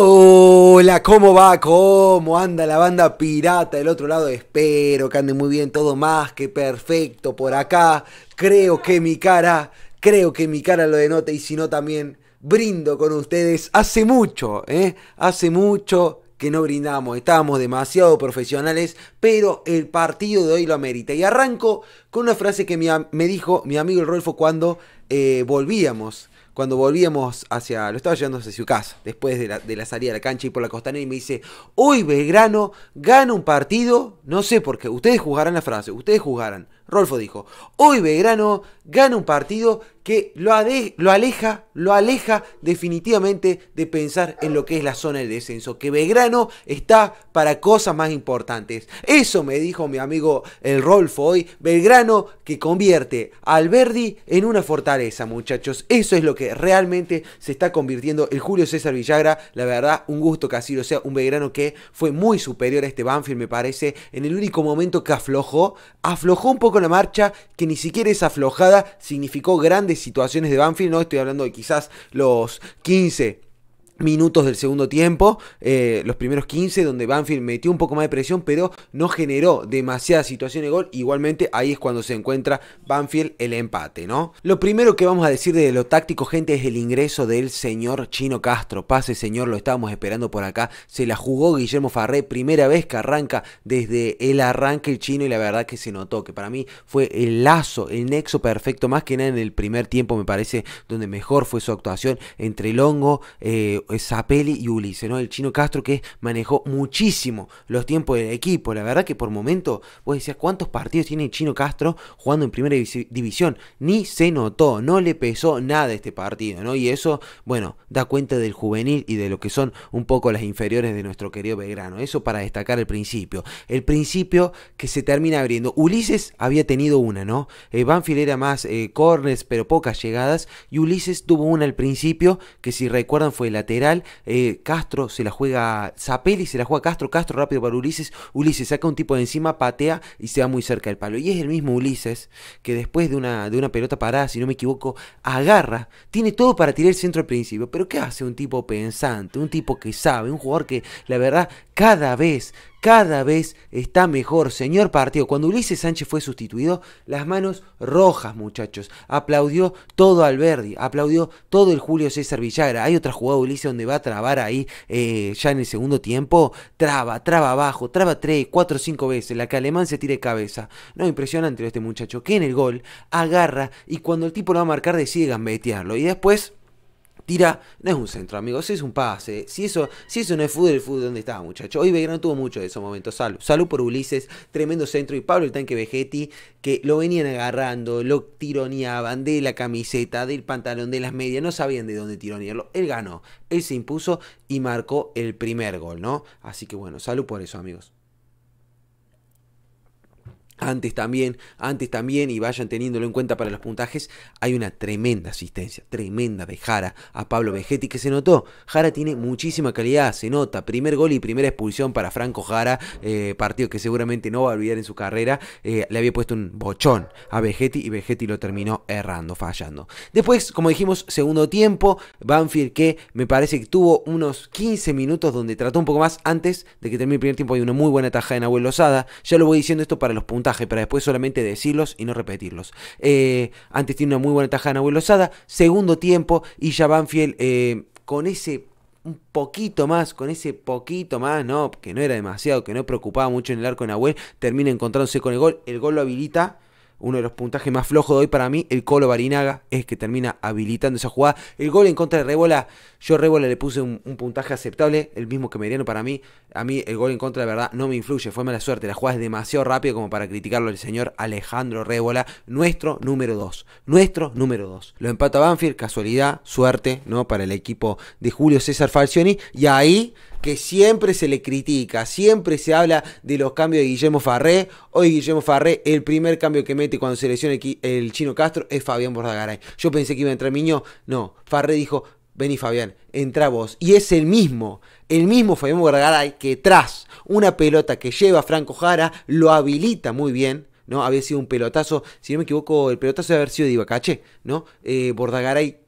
Hola, ¿cómo va? ¿Cómo anda la banda pirata del otro lado? Espero que ande muy bien, todo más que perfecto por acá. Creo que mi cara, creo que mi cara lo denota y si no también brindo con ustedes. Hace mucho, ¿eh? Hace mucho que no brindamos, estábamos demasiado profesionales, pero el partido de hoy lo amerita. Y arranco con una frase que me dijo mi amigo el Rolfo cuando eh, volvíamos, cuando volvíamos hacia, lo estaba llevando hacia su casa, después de la, salida de la cancha y por la costanera, y me dice, hoy Belgrano gana un partido, no sé por qué, ustedes juzgarán la frase, ustedes juzgarán. Rolfo dijo, hoy Belgrano gana un partido que lo, lo, aleja, lo aleja definitivamente de pensar en lo que es la zona del descenso, que Belgrano está para cosas más importantes. Eso me dijo mi amigo el Rolfo hoy, Belgrano que convierte al Verdi en una fortaleza esa muchachos. Eso es lo que realmente se está convirtiendo el Julio César Villagra. La verdad, un gusto que casi, o sea, un Belgrano que fue muy superior a este Banfield, me parece. En el único momento que aflojó, aflojó un poco la marcha, que ni siquiera es aflojada significó grandes situaciones de Banfield. No estoy hablando de quizás los 15 minutos del segundo tiempo, eh, los primeros 15, donde Banfield metió un poco más de presión, pero no generó demasiada situación de gol. Igualmente, ahí es cuando se encuentra Banfield el empate, ¿no? Lo primero que vamos a decir de lo táctico, gente, es el ingreso del señor Chino Castro. Pase, señor, lo estábamos esperando por acá. Se la jugó Guillermo Farré, primera vez que arranca desde el arranque el chino, y la verdad que se notó que para mí fue el lazo, el nexo perfecto, más que nada en el primer tiempo, me parece, donde mejor fue su actuación entre el hongo. Eh, es peli y Ulises, ¿no? El chino Castro que manejó muchísimo los tiempos del equipo. La verdad que por momento vos decías, ¿cuántos partidos tiene el chino Castro jugando en primera división? Ni se notó, no le pesó nada este partido, ¿no? Y eso, bueno, da cuenta del juvenil y de lo que son un poco las inferiores de nuestro querido Belgrano. Eso para destacar el principio. El principio que se termina abriendo. Ulises había tenido una, ¿no? Eh, Banfield era más eh, pero pocas llegadas. Y Ulises tuvo una al principio que si recuerdan fue T eh, Castro se la juega, Zapelli se la juega Castro, Castro rápido para Ulises, Ulises saca un tipo de encima, patea y se va muy cerca del palo. Y es el mismo Ulises que después de una, de una pelota parada, si no me equivoco, agarra, tiene todo para tirar el centro al principio, pero ¿qué hace un tipo pensante, un tipo que sabe, un jugador que la verdad cada vez cada vez está mejor. Señor partido, cuando Ulises Sánchez fue sustituido, las manos rojas, muchachos. Aplaudió todo Alberdi, aplaudió todo el Julio César Villagra. Hay otra jugada, Ulises, donde va a trabar ahí eh, ya en el segundo tiempo. Traba, traba abajo, traba tres cuatro cinco veces. La que Alemán se tire cabeza. No, impresionante este muchacho, que en el gol agarra y cuando el tipo lo va a marcar decide gambetearlo. Y después tira, no es un centro, amigos, es un pase, si eso, no es fútbol, el fútbol donde estaba, muchacho. Hoy Belgrano tuvo mucho de esos momentos. Salud, salud por Ulises, tremendo centro y Pablo el tanque Vegetti que lo venían agarrando, lo tironeaban de la camiseta, del pantalón, de las medias, no sabían de dónde tironearlo. Él ganó, él se impuso y marcó el primer gol, ¿no? Así que bueno, salud por eso, amigos antes también, antes también, y vayan teniéndolo en cuenta para los puntajes, hay una tremenda asistencia, tremenda de Jara a Pablo Vegetti que se notó. Jara tiene muchísima calidad, se nota. Primer gol y primera expulsión para Franco Jara, eh, partido que seguramente no va a olvidar en su carrera. Eh, le había puesto un bochón a Vegetti y Vegetti lo terminó errando, fallando. Después, como dijimos, segundo tiempo, Banfield que me parece que tuvo unos 15 minutos donde trató un poco más antes de que termine el primer tiempo. Hay una muy buena tajada en Abuelo Lozada. Ya lo voy diciendo esto para los puntajes para después solamente decirlos y no repetirlos. Eh, antes tiene una muy buena tajada Nahuel osada. Segundo tiempo y ya Banfield eh, con ese un poquito más, con ese poquito más, no, que no era demasiado, que no preocupaba mucho en el arco de Nahuel, termina encontrándose con el gol. El gol lo habilita uno de los puntajes más flojos de hoy para mí, el Colo Barinaga, es que termina habilitando esa jugada. El gol en contra de Rebola, yo a Rebola le puse un, un puntaje aceptable, el mismo que Meriano para mí. A mí el gol en contra de verdad no me influye, fue mala suerte. La jugada es demasiado rápida como para criticarlo el señor Alejandro Rébola, nuestro número 2. Nuestro número 2. Lo empata Banfield, casualidad, suerte, ¿no? Para el equipo de Julio César Falcioni. Y ahí que siempre se le critica, siempre se habla de los cambios de Guillermo Farré. Hoy Guillermo Farré, el primer cambio que mete cuando se lesiona el Chino Castro es Fabián Bordagaray. Yo pensé que iba a entrar Miño, no. Farré dijo, vení Fabián, entra vos. Y es el mismo, el mismo Fabián Bordagaray que tras una pelota que lleva Franco Jara, lo habilita muy bien. ¿no? Había sido un pelotazo, si no me equivoco, el pelotazo debe haber sido de Ibacache, ¿no? Eh, Bordagaray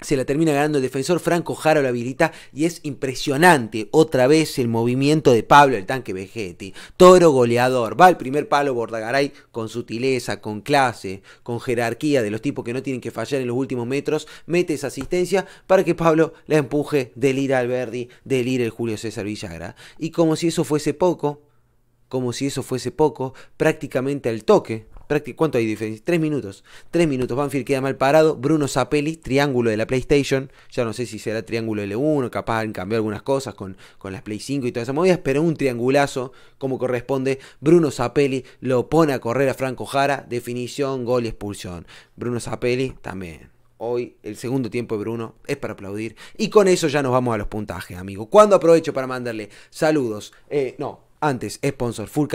se la termina ganando el defensor Franco Jaro la habilita y es impresionante otra vez el movimiento de Pablo el tanque Vegetti. Toro goleador, va al primer palo Bordagaray con sutileza, con clase, con jerarquía de los tipos que no tienen que fallar en los últimos metros, mete esa asistencia para que Pablo la empuje del ir al Verdi, del el Julio César Villagra. Y como si eso fuese poco, como si eso fuese poco, prácticamente al toque ¿Cuánto hay diferencia? Tres minutos. Tres minutos. Banfield queda mal parado. Bruno Zapelli, triángulo de la PlayStation. Ya no sé si será triángulo L1. Capaz han cambiado algunas cosas con, con las Play 5 y todas esas movidas. Pero un triangulazo, como corresponde. Bruno Zapelli lo pone a correr a Franco Jara. Definición, gol y expulsión. Bruno Zapelli también hoy, el segundo tiempo de Bruno, es para aplaudir. Y con eso ya nos vamos a los puntajes, amigo. Cuándo aprovecho para mandarle saludos, eh, no, antes sponsor Full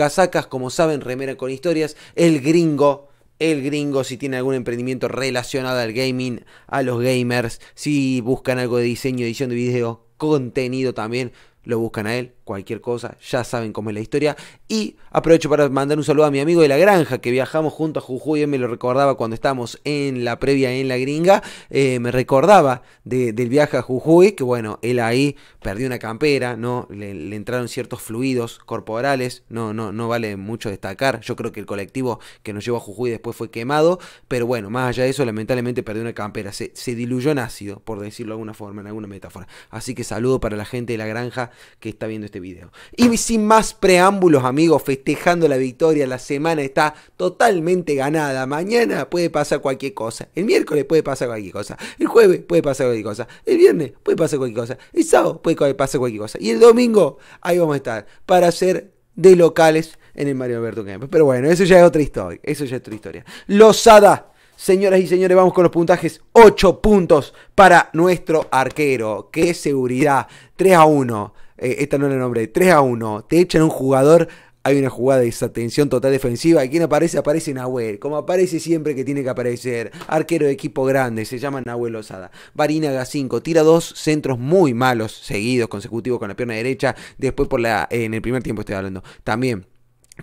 como saben, remera con historias, el gringo. El gringo, si tiene algún emprendimiento relacionado al gaming, a los gamers, si buscan algo de diseño, edición de video, contenido también, lo buscan a él, cualquier cosa, ya saben cómo es la historia. Y aprovecho para mandar un saludo a mi amigo de la granja, que viajamos junto a Jujuy, él me lo recordaba cuando estábamos en la previa en la gringa, eh, me recordaba del viaje a Jujuy, que bueno, él ahí perdió una campera, ¿no? Le, entraron ciertos fluidos corporales, no, no, no vale mucho destacar, yo creo que el colectivo que nos llevó a Jujuy después fue quemado, pero bueno, más allá de eso, lamentablemente perdió una campera, se, se diluyó en ácido, por decirlo de alguna forma, en alguna metáfora. Así que saludo para la gente de la granja que está viendo este video. Y sin más preámbulos, amigos, festejando la victoria, la semana está totalmente ganada. Mañana puede pasar cualquier cosa. El miércoles puede pasar cualquier cosa. El jueves puede pasar cualquier cosa. El viernes puede pasar cualquier cosa. El sábado puede pasar cualquier cosa. Y el domingo, ahí vamos a estar para hacer de locales en el Mario Alberto Kempes. Pero bueno, eso ya es otra historia. Eso ya es otra historia. Losada. Señoras y señores, vamos con los puntajes. 8 puntos para nuestro arquero. ¡Qué seguridad! 3 a 1. Eh, esta no la nombre, 3 a 1, te echan un jugador, hay una jugada de desatención total defensiva, y quien aparece, aparece Nahuel, como aparece siempre que tiene que aparecer, arquero de equipo grande, se llama Nahuel Osada, Varínaga 5, tira dos centros muy malos, seguidos, consecutivos con la pierna derecha, después por la, en el primer tiempo estoy hablando, también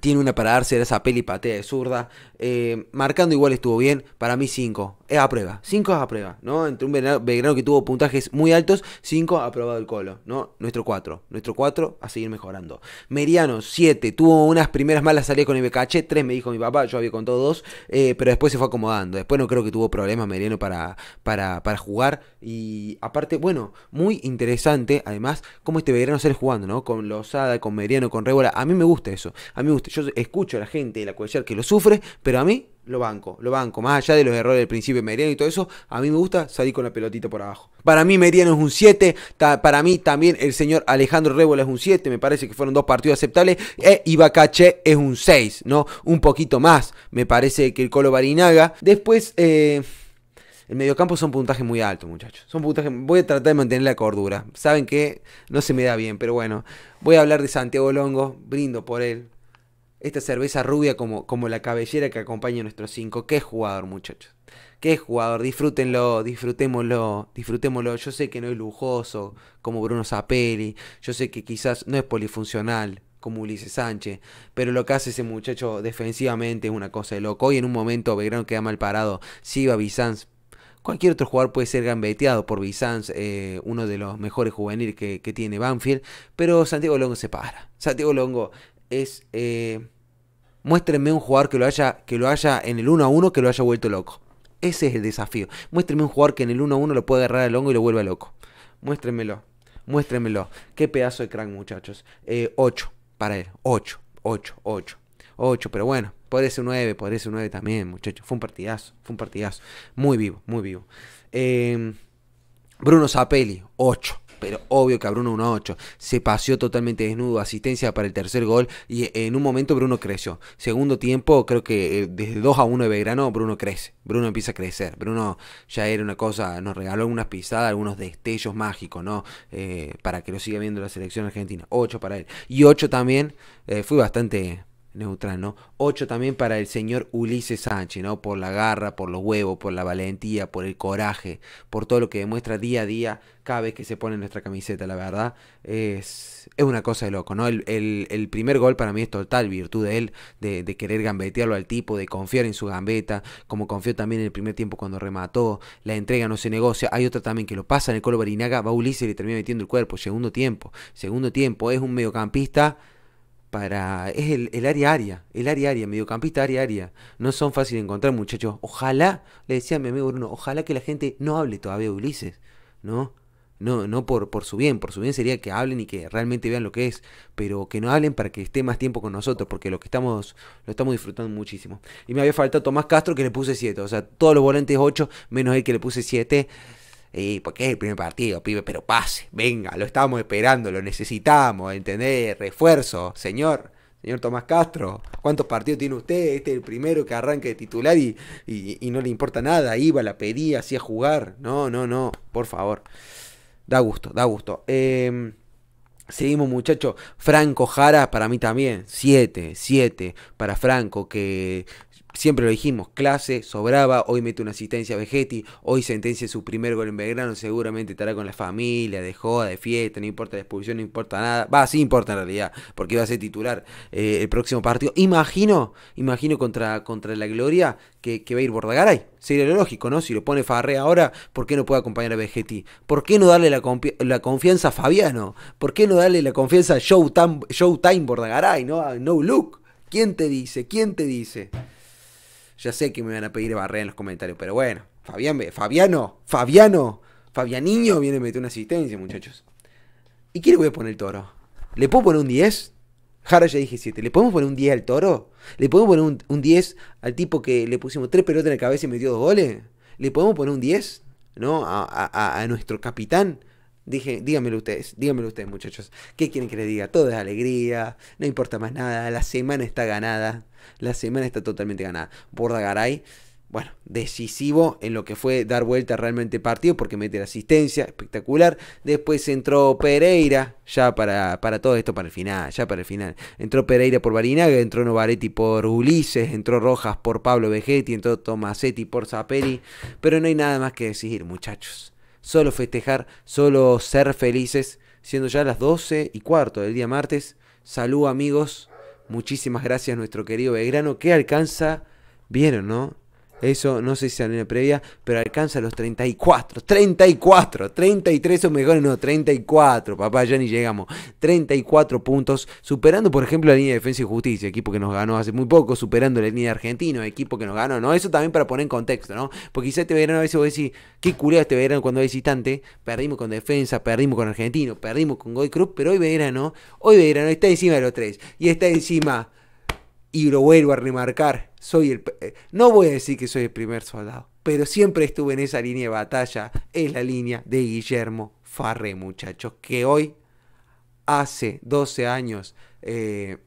tiene una para darse esa peli patea de zurda. Eh, marcando igual estuvo bien. Para mí 5. Es a prueba. 5 es a prueba. ¿no? Entre un Belgrano que tuvo puntajes muy altos. 5 aprobado el colo. ¿no? Nuestro 4. Nuestro 4 a seguir mejorando. Meriano 7. Tuvo unas primeras malas salidas con BKH 3 me dijo mi papá. Yo había contado 2. Eh, pero después se fue acomodando. Después no creo que tuvo problemas Meriano para, para, para jugar. Y aparte, bueno, muy interesante. Además, cómo este Belgrano sale jugando. ¿no? Con Lozada, con Meriano, con Rébola. A mí me gusta eso. A mí me gusta yo escucho a la gente de la cuadrilla que lo sufre, pero a mí lo banco, lo banco. Más allá de los errores del principio Meriano y todo eso, a mí me gusta salir con la pelotita por abajo. Para mí Meriano es un 7, para mí también el señor Alejandro Rebola es un 7, me parece que fueron dos partidos aceptables, Y e Ibacache es un 6, ¿no? Un poquito más, me parece que el Colo Barinaga. Después, eh, El mediocampo son puntajes muy altos, muchachos. Son puntajes. Voy a tratar de mantener la cordura. Saben que no se me da bien, pero bueno. Voy a hablar de Santiago Longo. Brindo por él. Esta cerveza rubia como, como la cabellera que acompaña a nuestros cinco. Qué jugador, muchachos. Qué jugador. Disfrútenlo, disfrutémoslo, disfrutémoslo. Yo sé que no es lujoso como Bruno Zapelli. Yo sé que quizás no es polifuncional como Ulises Sánchez. Pero lo que hace ese muchacho defensivamente es una cosa de loco. Hoy en un momento Belgrano queda mal parado. va Bizanz. Cualquier otro jugador puede ser gambeteado por Bizanz, eh, uno de los mejores juveniles que, que, tiene Banfield. Pero Santiago Longo se para. Santiago Longo es eh, muéstrenme un jugador que lo haya, que lo haya en el 1 a 1 que lo haya vuelto loco. Ese es el desafío. Muéstrenme un jugador que en el 1 a 1 lo pueda agarrar al hongo y lo vuelva loco. Muéstrenmelo. Muéstrenmelo. Qué pedazo de crack muchachos. 8 eh, para él. 8, 8, 8. 8, pero bueno, podría ser 9, Podré ser 9 también, muchachos. Fue un partidazo, fue un partidazo. Muy vivo, muy vivo. Eh, Bruno Zapelli, 8 pero obvio que a Bruno 1-8. Se paseó totalmente desnudo, asistencia para el tercer gol y en un momento Bruno creció. Segundo tiempo, creo que eh, desde 2 a 1 de Belgrano, Bruno crece. Bruno empieza a crecer. Bruno ya era una cosa, nos regaló unas pisadas, algunos destellos mágicos, ¿no? Eh, para que lo siga viendo la selección argentina. 8 para él. Y 8 también, eh, fue bastante neutral, ¿no? Ocho también para el señor Ulises Sánchez, ¿no? Por la garra, por los huevos, por la valentía, por el coraje, por todo lo que demuestra día a día cada vez que se pone nuestra camiseta, la verdad. Es, es una cosa de loco, ¿no? El, el, primer gol para mí es total virtud de él, de, de, querer gambetearlo al tipo, de confiar en su gambeta, como confió también en el primer tiempo cuando remató, la entrega no se negocia. Hay otra también que lo pasa en el Colo Barinaga, va Ulises y le termina metiendo el cuerpo, segundo tiempo, segundo tiempo, es un mediocampista para. Es el, el área área, el área área, mediocampista área área. No son fáciles de encontrar, muchachos. Ojalá, le decía a mi amigo Bruno, ojalá que la gente no hable todavía de Ulises, ¿no? No, no por, por su bien, por su bien sería que hablen y que realmente vean lo que es, pero que no hablen para que esté más tiempo con nosotros, porque lo que estamos, lo estamos disfrutando muchísimo. Y me había faltado Tomás Castro que le puse 7, o sea, todos los volantes 8, menos el que le puse 7 porque es el primer partido, pibe, pero pase, venga, lo estábamos esperando, lo necesitamos, ¿entendés? Refuerzo, señor, señor Tomás Castro, ¿cuántos partidos tiene usted? Este es el primero que arranca de titular y, no le importa nada, iba, la pedía, hacía jugar. No, no, no, por favor. Da gusto, da gusto. Em, seguimos muchachos. Franco Jara para mí también. 7, 7 para Franco que Siempre lo dijimos, clase, sobraba, hoy mete una asistencia a Vegetti, hoy sentencia su primer gol en Belgrano, seguramente estará con la familia, de joda, de fiesta, no importa la expulsión, no importa nada. Va, sí importa en realidad, porque va a ser titular eh, el próximo partido. Imagino, imagino contra, contra la Gloria que, que va a ir Bordagaray. Sería lo lógico, ¿no? Si lo pone Farré ahora, ¿por qué no puede acompañar a Vegetti? ¿Por qué no darle la, confianza a Fabiano? ¿Por qué no darle la confianza a Showtime, Bordagaray, ¿no? No Look. ¿Quién te dice? ¿Quién te dice? Ya sé que me van a pedir barrer en los comentarios, pero bueno, Fabián, Fabiano, Fabiano, Fabianiño viene a meter una asistencia, muchachos. ¿Y qué le voy a poner el toro? ¿Le puedo poner un 10? Jara ya dije 7. ¿Le podemos poner un 10 al toro? ¿Le podemos poner un, 10 al tipo que le pusimos 3 pelotas en la cabeza y metió dos goles? ¿Le podemos poner un 10? ¿No? A, a nuestro capitán Dije, díganmelo ustedes, díganmelo ustedes, muchachos. ¿Qué quieren que les diga? Todo es alegría, no importa más nada, la semana está ganada, la semana está totalmente ganada. Bordagaray, bueno, decisivo en lo que fue dar vuelta realmente partido, porque mete la asistencia, espectacular. Después entró Pereira, ya para, para todo esto, para el final, ya para el final. Entró Pereira por Barinaga, entró Novaretti por Ulises, entró Rojas por Pablo Vegetti, entró Tomasetti por Zaperi. Pero no hay nada más que decir, muchachos solo festejar, solo ser felices, siendo ya las 12 y cuarto del día martes. Salud amigos, muchísimas gracias nuestro querido Belgrano que alcanza, vieron, ¿no? Eso no sé si salió en la previa, pero alcanza los 34, 34, 33 o mejor, no, 34, papá, ya ni llegamos. 34 puntos, superando por ejemplo la línea de defensa y justicia, equipo que nos ganó hace muy poco, superando la línea de argentino, equipo que nos ganó, ¿no? Eso también para poner en contexto, ¿no? Porque quizás este verano a veces vos decís, qué curioso este verano cuando es visitante, perdimos con defensa, perdimos con argentino, perdimos con Goy Cruz, pero hoy verano, hoy verano está encima de los tres y está encima y lo vuelvo a remarcar, soy el eh, no voy a decir que soy el primer soldado, pero siempre estuve en esa línea de batalla, en la línea de Guillermo Farré, muchachos, que hoy hace 12 años eh,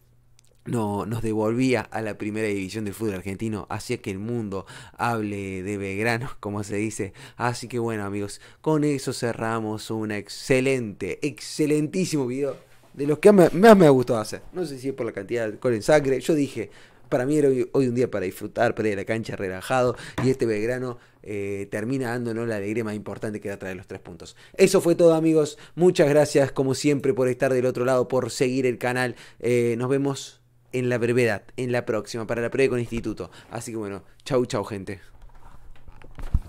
no, nos devolvía a la primera división del fútbol argentino, hacía que el mundo hable de Belgrano, como se dice. Así que bueno amigos, con eso cerramos un excelente, excelentísimo video de los que más me ha gustado hacer. No sé si es por la cantidad de alcohol en sangre. Yo dije, para mí era hoy, un día para disfrutar, para ir a la cancha relajado y este Belgrano eh, termina dándonos la alegría más importante que da traer los tres puntos. Eso fue todo amigos, muchas gracias como siempre por estar del otro lado, por seguir el canal, eh, nos vemos en la brevedad, en la próxima, para la previa con Instituto. Así que bueno, chau chau gente.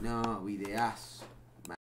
No, videazo.